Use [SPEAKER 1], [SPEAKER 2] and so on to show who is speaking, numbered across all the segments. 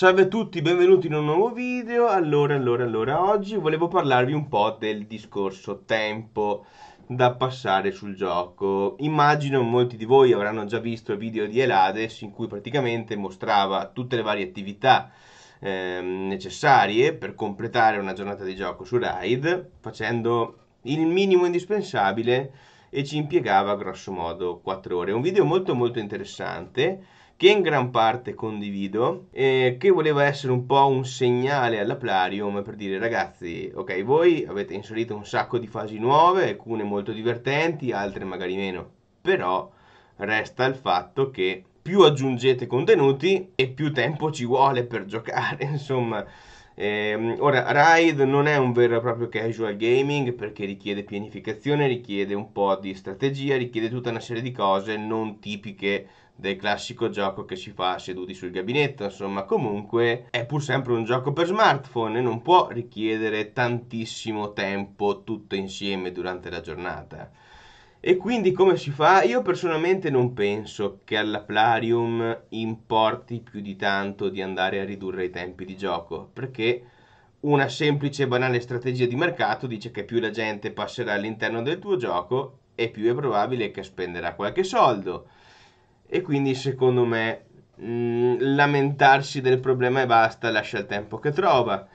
[SPEAKER 1] Salve a tutti, benvenuti in un nuovo video. Allora, allora, allora, oggi volevo parlarvi un po' del discorso tempo da passare sul gioco. Immagino molti di voi avranno già visto il video di Elades in cui praticamente mostrava tutte le varie attività eh, necessarie per completare una giornata di gioco su Raid, facendo il minimo indispensabile e ci impiegava grosso modo 4 ore. Un video molto molto interessante che in gran parte condivido, eh, che voleva essere un po' un segnale all'Aplarium per dire ragazzi, ok, voi avete inserito un sacco di fasi nuove, alcune molto divertenti, altre magari meno, però resta il fatto che più aggiungete contenuti e più tempo ci vuole per giocare, insomma. Eh, ora, Raid non è un vero e proprio casual gaming perché richiede pianificazione, richiede un po' di strategia, richiede tutta una serie di cose non tipiche del classico gioco che si fa seduti sul gabinetto, insomma comunque è pur sempre un gioco per smartphone e non può richiedere tantissimo tempo tutto insieme durante la giornata. E quindi come si fa? Io personalmente non penso che alla Plarium importi più di tanto di andare a ridurre i tempi di gioco, perché una semplice e banale strategia di mercato dice che più la gente passerà all'interno del tuo gioco e più è probabile che spenderà qualche soldo e quindi secondo me mh, mm, lamentarsi del problema e basta, lascia il tempo che trova.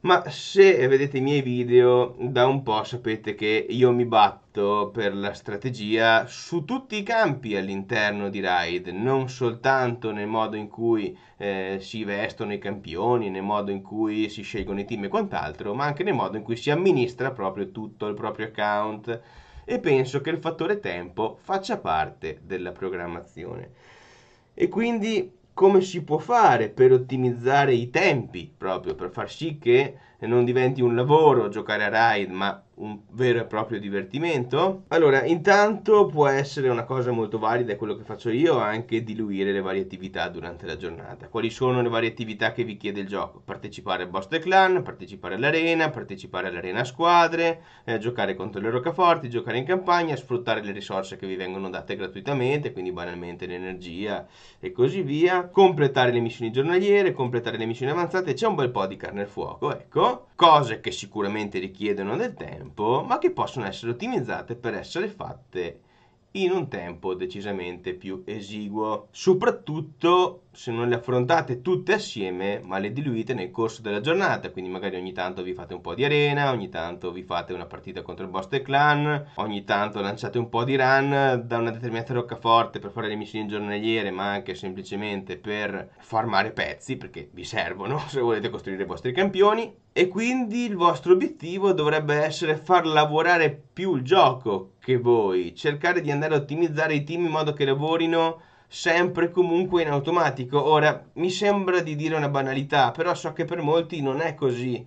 [SPEAKER 1] Ma se vedete i miei video da un po' sapete che io mi batto per la strategia su tutti i campi all'interno di Raid, non soltanto nel modo in cui eh, si vestono i campioni, nel modo in cui si scelgono i team e quant'altro, ma anche nel modo in cui si amministra proprio tutto il proprio account, e penso che il fattore tempo faccia parte della programmazione. E quindi come si può fare per ottimizzare i tempi proprio per far sì che e non diventi un lavoro giocare a Raid, ma un vero e proprio divertimento? Allora, intanto può essere una cosa molto valida, è quello che faccio io, anche diluire le varie attività durante la giornata. Quali sono le varie attività che vi chiede il gioco? Partecipare al boss del clan, partecipare all'arena, partecipare all'arena squadre, eh, giocare contro le roccaforti, giocare in campagna, sfruttare le risorse che vi vengono date gratuitamente, quindi banalmente l'energia e così via, completare le missioni giornaliere, completare le missioni avanzate, c'è un bel po' di carne al fuoco, ecco cose che sicuramente richiedono del tempo, ma che possono essere ottimizzate per essere fatte in un tempo decisamente più esiguo, soprattutto se non le affrontate tutte assieme, ma le diluite nel corso della giornata, quindi magari ogni tanto vi fate un po' di arena, ogni tanto vi fate una partita contro il vostro clan, ogni tanto lanciate un po' di run da una determinata roccaforte per fare le missioni giornaliere, ma anche semplicemente per farmare pezzi, perché vi servono se volete costruire i vostri campioni, e quindi il vostro obiettivo dovrebbe essere far lavorare più il gioco che voi, cercare di andare a ottimizzare i team in modo che lavorino sempre e comunque in automatico. Ora, mi sembra di dire una banalità, però so che per molti non è così.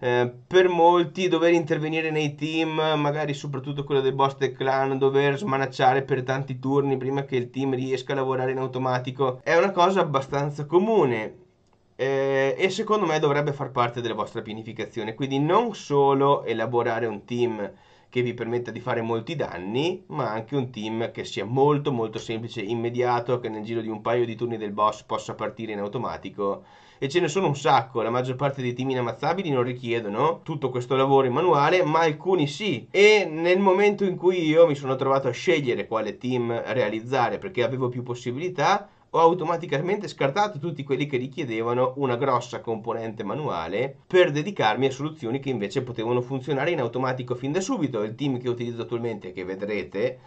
[SPEAKER 1] Eh, per molti dover intervenire nei team, magari soprattutto quello del boss del clan, dover smanacciare per tanti turni prima che il team riesca a lavorare in automatico, è una cosa abbastanza comune. Eh, e secondo me dovrebbe far parte della vostra pianificazione, quindi non solo elaborare un team che vi permetta di fare molti danni, ma anche un team che sia molto molto semplice, immediato, che nel giro di un paio di turni del boss possa partire in automatico. E ce ne sono un sacco, la maggior parte dei team inammazzabili non richiedono tutto questo lavoro in manuale, ma alcuni sì. E nel momento in cui io mi sono trovato a scegliere quale team realizzare perché avevo più possibilità, ho automaticamente scartato tutti quelli che richiedevano una grossa componente manuale per dedicarmi a soluzioni che invece potevano funzionare in automatico fin da subito. Il team che utilizzo attualmente, che vedrete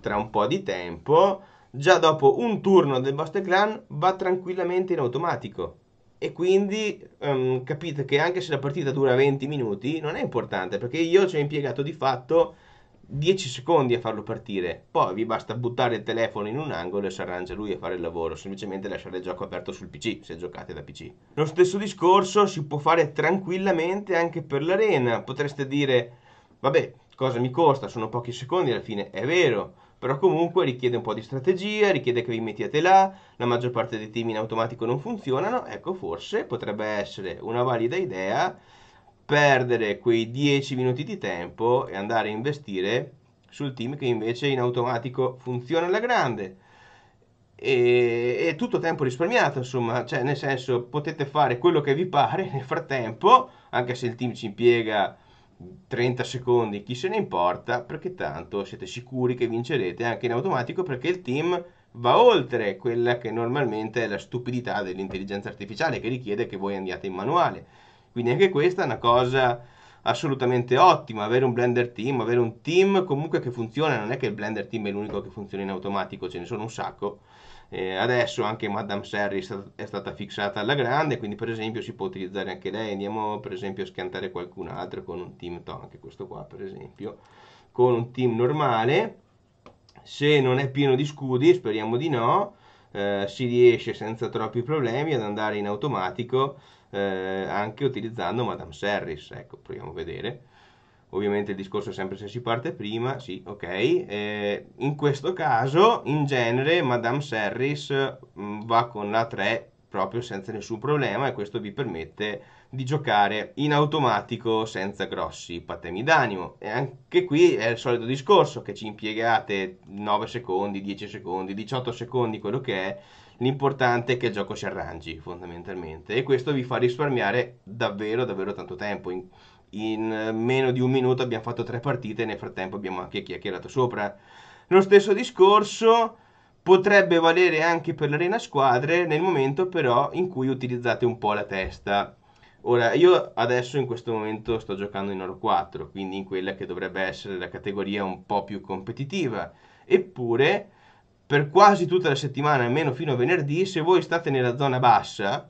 [SPEAKER 1] tra un po' di tempo, già dopo un turno del vostro clan va tranquillamente in automatico. E quindi um, capite che anche se la partita dura 20 minuti non è importante perché io ci ho impiegato di fatto 10 secondi a farlo partire, poi vi basta buttare il telefono in un angolo e si arrangia lui a fare il lavoro, semplicemente lasciare il gioco aperto sul PC se giocate da PC. Lo stesso discorso si può fare tranquillamente anche per l'arena, potreste dire vabbè cosa mi costa, sono pochi secondi alla fine, è vero, però comunque richiede un po' di strategia, richiede che vi mettiate là, la maggior parte dei team in automatico non funzionano, ecco forse potrebbe essere una valida idea perdere quei 10 minuti di tempo e andare a investire sul team che invece in automatico funziona alla grande. E, e tutto tempo risparmiato, insomma, cioè nel senso potete fare quello che vi pare nel frattempo, anche se il team ci impiega 30 secondi, chi se ne importa, perché tanto siete sicuri che vincerete anche in automatico perché il team va oltre quella che normalmente è la stupidità dell'intelligenza artificiale che richiede che voi andiate in manuale quindi anche questa è una cosa assolutamente ottima, avere un blender team, avere un team comunque che funziona, non è che il blender team è l'unico che funziona in automatico, ce ne sono un sacco. Eh, adesso anche Madame Serry è stata fissata alla grande, quindi per esempio si può utilizzare anche lei, andiamo per esempio a schiantare qualcun altro con un team, to, anche questo qua per esempio, con un team normale, se non è pieno di scudi, speriamo di no, eh, si riesce senza troppi problemi ad andare in automatico eh, anche utilizzando Madame Serris. Ecco, proviamo a vedere. Ovviamente il discorso è sempre se si parte prima, sì, ok. Eh, in questo caso, in genere, Madame Serris mm, va con la 3 proprio senza nessun problema e questo vi permette di giocare in automatico senza grossi patemi d'animo. E anche qui è il solito discorso che ci impiegate 9 secondi, 10 secondi, 18 secondi, quello che è, L'importante è che il gioco si arrangi fondamentalmente e questo vi fa risparmiare davvero davvero tanto tempo. In, in eh, meno di un minuto abbiamo fatto tre partite e nel frattempo abbiamo anche chiacchierato sopra. Lo stesso discorso potrebbe valere anche per l'arena squadre nel momento però in cui utilizzate un po' la testa. Ora, io adesso in questo momento sto giocando in oro 4, quindi in quella che dovrebbe essere la categoria un po' più competitiva. Eppure per quasi tutta la settimana, almeno fino a venerdì, se voi state nella zona bassa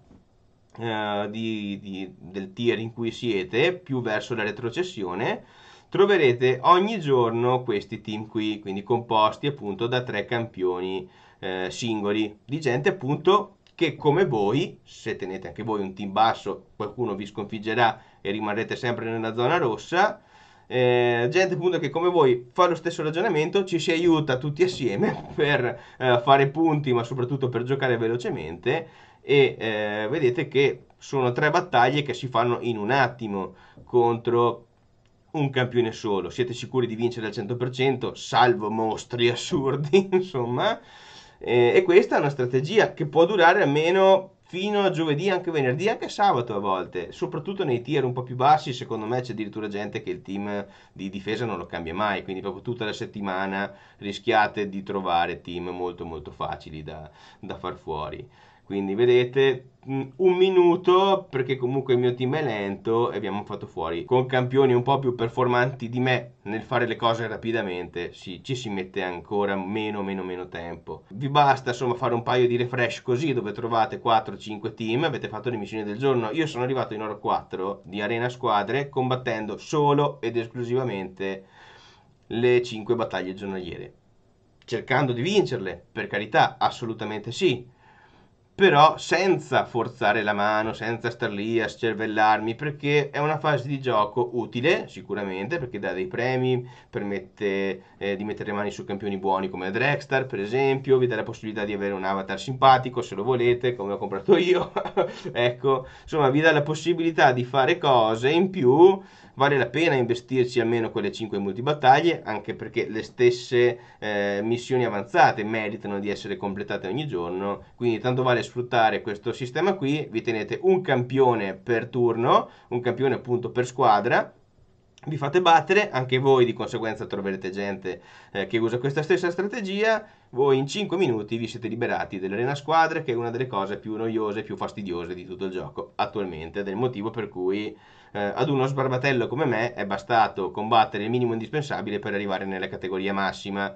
[SPEAKER 1] eh, di, di, del tier in cui siete, più verso la retrocessione, troverete ogni giorno questi team qui, quindi composti appunto da tre campioni eh, singoli, di gente appunto che come voi, se tenete anche voi un team basso, qualcuno vi sconfiggerà e rimarrete sempre nella zona rossa, eh, gente appunto che come voi fa lo stesso ragionamento, ci si aiuta tutti assieme per eh, fare punti, ma soprattutto per giocare velocemente e eh, vedete che sono tre battaglie che si fanno in un attimo contro un campione solo. Siete sicuri di vincere al 100%, salvo mostri assurdi, insomma. Eh, e questa è una strategia che può durare almeno fino a giovedì, anche venerdì, anche sabato a volte, soprattutto nei tier un po' più bassi, secondo me c'è addirittura gente che il team di difesa non lo cambia mai, quindi proprio tutta la settimana rischiate di trovare team molto molto facili da, da far fuori quindi vedete mm, un minuto perché comunque il mio team è lento e abbiamo fatto fuori con campioni un po' più performanti di me nel fare le cose rapidamente sì, ci si mette ancora meno meno meno tempo vi basta insomma fare un paio di refresh così dove trovate 4-5 team avete fatto le missioni del giorno io sono arrivato in oro 4 di arena squadre combattendo solo ed esclusivamente le 5 battaglie giornaliere cercando di vincerle per carità assolutamente sì però senza forzare la mano, senza star lì a scervellarmi, perché è una fase di gioco utile sicuramente, perché dà dei premi, permette eh, di mettere le mani su campioni buoni come Drexstar, per esempio, vi dà la possibilità di avere un avatar simpatico se lo volete, come ho comprato io, ecco, insomma vi dà la possibilità di fare cose in più vale la pena investirci almeno quelle 5 multibattaglie, anche perché le stesse eh, missioni avanzate meritano di essere completate ogni giorno, quindi tanto vale sfruttare questo sistema qui, vi tenete un campione per turno, un campione appunto per squadra, vi fate battere, anche voi di conseguenza troverete gente eh, che usa questa stessa strategia, voi in 5 minuti vi siete liberati dell'arena squadra, che è una delle cose più noiose e più fastidiose di tutto il gioco attualmente ed è il motivo per cui eh, ad uno sbarbatello come me è bastato combattere il minimo indispensabile per arrivare nella categoria massima.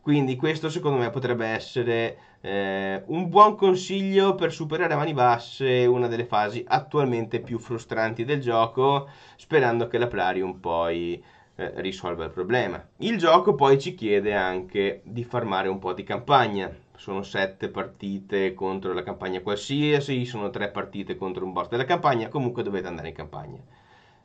[SPEAKER 1] Quindi questo secondo me potrebbe essere eh, un buon consiglio per superare a mani basse una delle fasi attualmente più frustranti del gioco, sperando che la Plarium poi eh, risolva il problema. Il gioco poi ci chiede anche di farmare un po' di campagna sono sette partite contro la campagna qualsiasi, sono tre partite contro un boss della campagna, comunque dovete andare in campagna.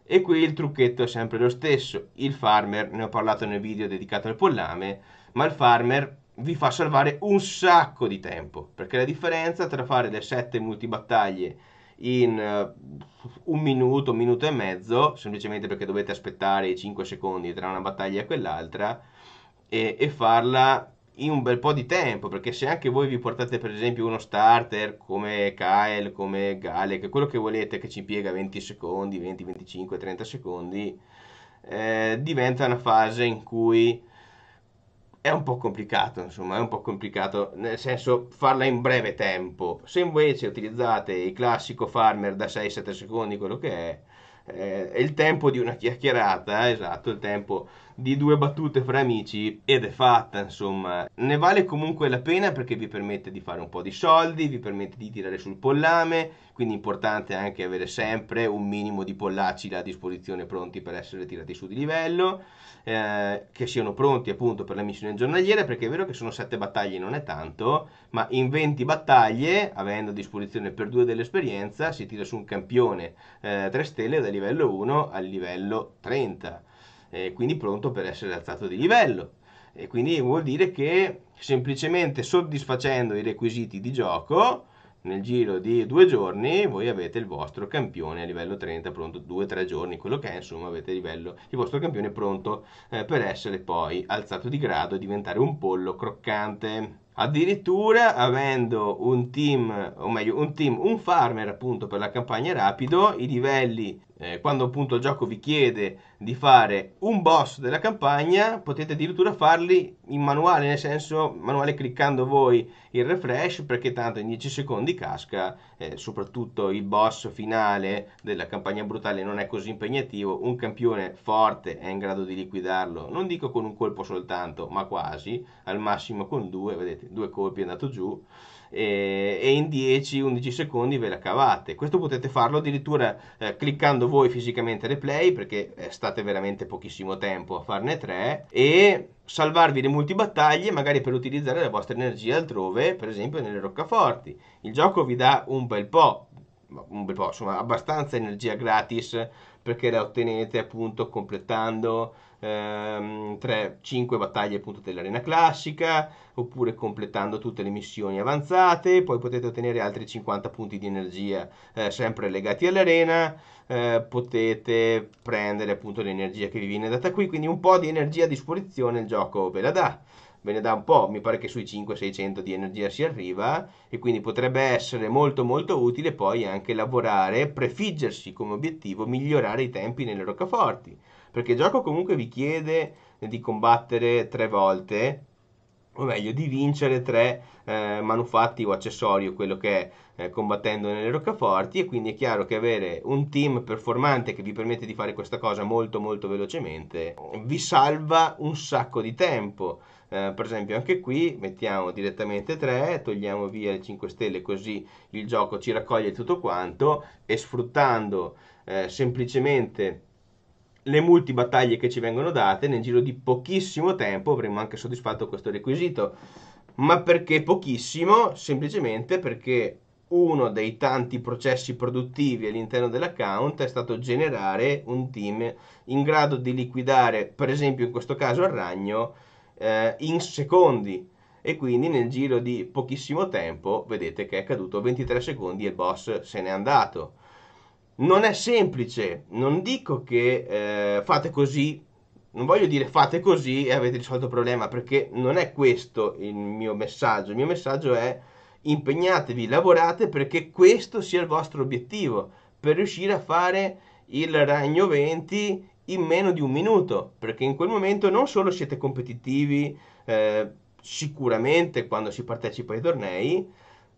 [SPEAKER 1] E qui il trucchetto è sempre lo stesso, il farmer, ne ho parlato nel video dedicato al pollame, ma il farmer vi fa salvare un sacco di tempo, perché la differenza tra fare le sette multibattaglie in eh, un minuto, un minuto e mezzo, semplicemente perché dovete aspettare i 5 secondi tra una battaglia e quell'altra, e, e farla in un bel po' di tempo, perché se anche voi vi portate per esempio uno starter come Kyle, come Galec, quello che volete che ci impiega 20 secondi, 20, 25, 30 secondi, eh, diventa una fase in cui è un po' complicato, insomma, è un po' complicato, nel senso farla in breve tempo. Se invece utilizzate il classico farmer da 6-7 secondi, quello che è, eh, il tempo di una chiacchierata, esatto, il tempo di due battute fra amici ed è fatta, insomma. Ne vale comunque la pena perché vi permette di fare un po' di soldi, vi permette di tirare sul pollame, quindi è importante anche avere sempre un minimo di pollacci a disposizione pronti per essere tirati su di livello, eh, che siano pronti appunto per la missione giornaliera, perché è vero che sono sette battaglie, non è tanto, ma in 20 battaglie, avendo a disposizione per due dell'esperienza, si tira su un campione eh, 3 stelle da livello 1 al livello 30 eh, quindi pronto per essere alzato di livello. E quindi vuol dire che semplicemente soddisfacendo i requisiti di gioco, nel giro di due giorni voi avete il vostro campione a livello 30 pronto, due o tre giorni, quello che è, insomma avete il, livello, il vostro campione pronto eh, per essere poi alzato di grado e diventare un pollo croccante. Addirittura avendo un team, o meglio un team, un farmer appunto per la campagna rapido, i livelli eh, quando appunto il gioco vi chiede di fare un boss della campagna, potete addirittura farli in manuale, nel senso manuale cliccando voi il refresh, perché tanto in 10 secondi casca, eh, soprattutto il boss finale della campagna brutale non è così impegnativo, un campione forte è in grado di liquidarlo, non dico con un colpo soltanto, ma quasi, al massimo con due, vedete, due colpi è andato giù e, e in 10-11 secondi ve la cavate. Questo potete farlo addirittura eh, cliccando voi fisicamente replay perché eh, state veramente pochissimo tempo a farne tre e salvarvi le multibattaglie magari per utilizzare la vostra energia altrove, per esempio nelle roccaforti. Il gioco vi dà un bel po', un bel po', insomma, abbastanza energia gratis perché la ottenete appunto completando 5 ehm, battaglie appunto dell'arena classica, oppure completando tutte le missioni avanzate, poi potete ottenere altri 50 punti di energia eh, sempre legati all'arena, eh, potete prendere appunto l'energia che vi viene data qui, quindi un po' di energia a disposizione il gioco ve la dà ve ne dà un po', mi pare che sui 500 600 di energia si arriva e quindi potrebbe essere molto molto utile poi anche lavorare, prefiggersi come obiettivo migliorare i tempi nelle roccaforti, perché il gioco comunque vi chiede di combattere tre volte o meglio di vincere tre eh, manufatti o accessori o quello che è eh, combattendo nelle roccaforti e quindi è chiaro che avere un team performante che vi permette di fare questa cosa molto molto velocemente vi salva un sacco di tempo eh, per esempio anche qui mettiamo direttamente 3 togliamo via le 5 stelle così il gioco ci raccoglie tutto quanto e sfruttando eh, semplicemente le multibattaglie che ci vengono date, nel giro di pochissimo tempo avremo anche soddisfatto questo requisito. Ma perché pochissimo? Semplicemente perché uno dei tanti processi produttivi all'interno dell'account è stato generare un team in grado di liquidare, per esempio in questo caso il ragno, eh, in secondi. E quindi nel giro di pochissimo tempo, vedete che è caduto 23 secondi e il boss se n'è andato non è semplice, non dico che eh, fate così, non voglio dire fate così e avete risolto il problema, perché non è questo il mio messaggio, il mio messaggio è impegnatevi, lavorate perché questo sia il vostro obiettivo, per riuscire a fare il ragno 20 in meno di un minuto, perché in quel momento non solo siete competitivi eh, sicuramente quando si partecipa ai tornei,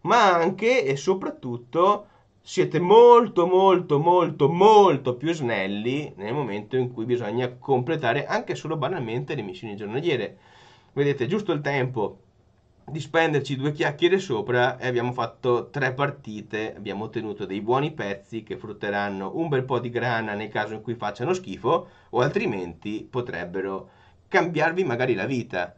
[SPEAKER 1] ma anche e soprattutto siete molto molto molto molto più snelli nel momento in cui bisogna completare anche solo banalmente le missioni giornaliere. Vedete, giusto il tempo di spenderci due chiacchiere sopra e abbiamo fatto tre partite, abbiamo ottenuto dei buoni pezzi che frutteranno un bel po' di grana nel caso in cui facciano schifo o altrimenti potrebbero cambiarvi magari la vita.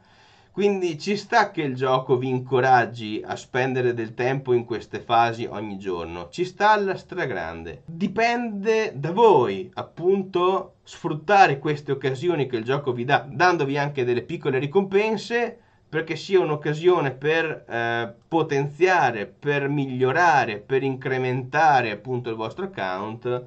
[SPEAKER 1] Quindi ci sta che il gioco vi incoraggi a spendere del tempo in queste fasi ogni giorno, ci sta alla stragrande. Dipende da voi, appunto, sfruttare queste occasioni che il gioco vi dà, dandovi anche delle piccole ricompense perché sia un'occasione per eh, potenziare, per migliorare, per incrementare appunto il vostro account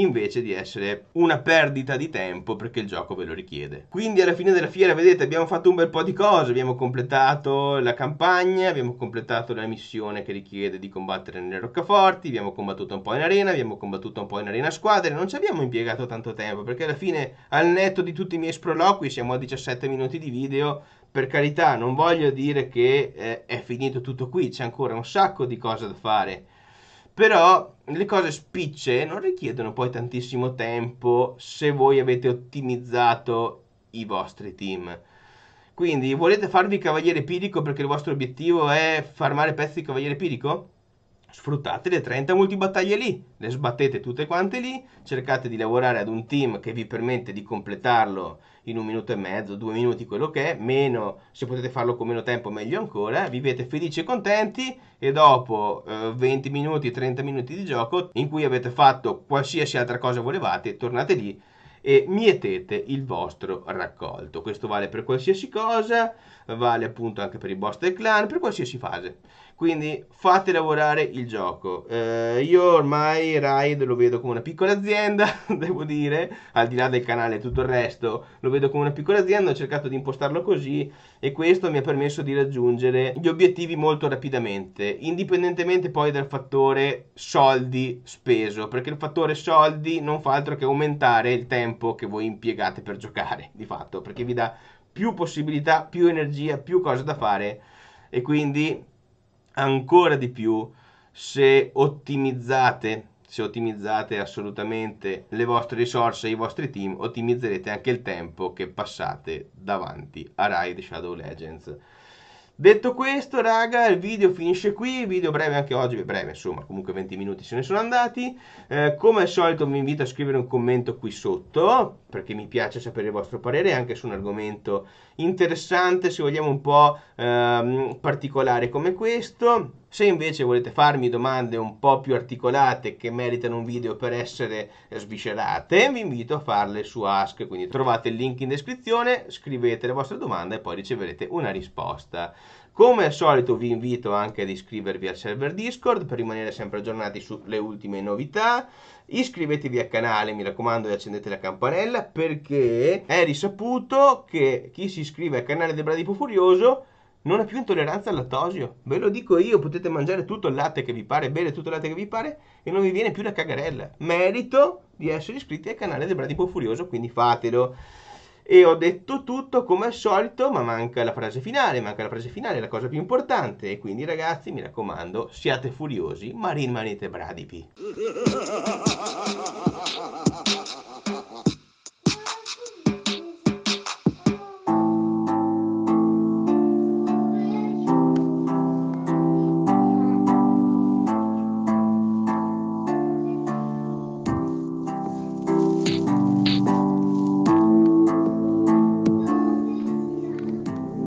[SPEAKER 1] invece di essere una perdita di tempo perché il gioco ve lo richiede. Quindi alla fine della fiera, vedete, abbiamo fatto un bel po' di cose, abbiamo completato la campagna, abbiamo completato la missione che richiede di combattere nelle roccaforti, abbiamo combattuto un po' in arena, abbiamo combattuto un po' in arena squadre, non ci abbiamo impiegato tanto tempo perché alla fine al netto di tutti i miei sproloqui siamo a 17 minuti di video, per carità, non voglio dire che eh, è finito tutto qui, c'è ancora un sacco di cose da fare però le cose spicce non richiedono poi tantissimo tempo se voi avete ottimizzato i vostri team. Quindi volete farvi cavaliere pirico perché il vostro obiettivo è farmare pezzi di cavaliere pirico? sfruttate le 30 multibattaglie lì, le sbattete tutte quante lì, cercate di lavorare ad un team che vi permette di completarlo in un minuto e mezzo, due minuti, quello che è, meno, se potete farlo con meno tempo meglio ancora, vivete felici e contenti e dopo eh, 20 minuti, 30 minuti di gioco in cui avete fatto qualsiasi altra cosa volevate, tornate lì e mietete il vostro raccolto. Questo vale per qualsiasi cosa, vale appunto anche per i boss del clan, per qualsiasi fase. Quindi fate lavorare il gioco. Eh, io ormai Raid lo vedo come una piccola azienda, devo dire, al di là del canale e tutto il resto, lo vedo come una piccola azienda, ho cercato di impostarlo così e questo mi ha permesso di raggiungere gli obiettivi molto rapidamente, indipendentemente poi dal fattore soldi speso, perché il fattore soldi non fa altro che aumentare il tempo che voi impiegate per giocare, di fatto, perché vi dà più possibilità, più energia, più cose da fare e quindi ancora di più se ottimizzate, se ottimizzate assolutamente le vostre risorse e i vostri team, ottimizzerete anche il tempo che passate davanti a Raid Shadow Legends. Detto questo, raga, il video finisce qui, video breve anche oggi, breve insomma, comunque 20 minuti se ne sono andati. Eh, come al solito vi invito a scrivere un commento qui sotto, perché mi piace sapere il vostro parere anche su un argomento interessante, se vogliamo un po' ehm, particolare come questo. Se invece volete farmi domande un po' più articolate che meritano un video per essere eh, sviscerate, vi invito a farle su Ask, quindi trovate il link in descrizione, scrivete le vostre domande e poi riceverete una risposta. Come al solito vi invito anche ad iscrivervi al server Discord per rimanere sempre aggiornati sulle ultime novità. Iscrivetevi al canale, mi raccomando, e accendete la campanella perché è risaputo che chi si iscrive al canale del Bradipo Furioso non ha più intolleranza al lattosio. Ve lo dico io, potete mangiare tutto il latte che vi pare, bere tutto il latte che vi pare e non vi viene più la cagarella. Merito di essere iscritti al canale del Bradipo Furioso, quindi fatelo. E ho detto tutto come al solito, ma manca la frase finale, manca la frase finale, la cosa più importante. E quindi ragazzi, mi raccomando, siate furiosi, ma rimanete bradipi.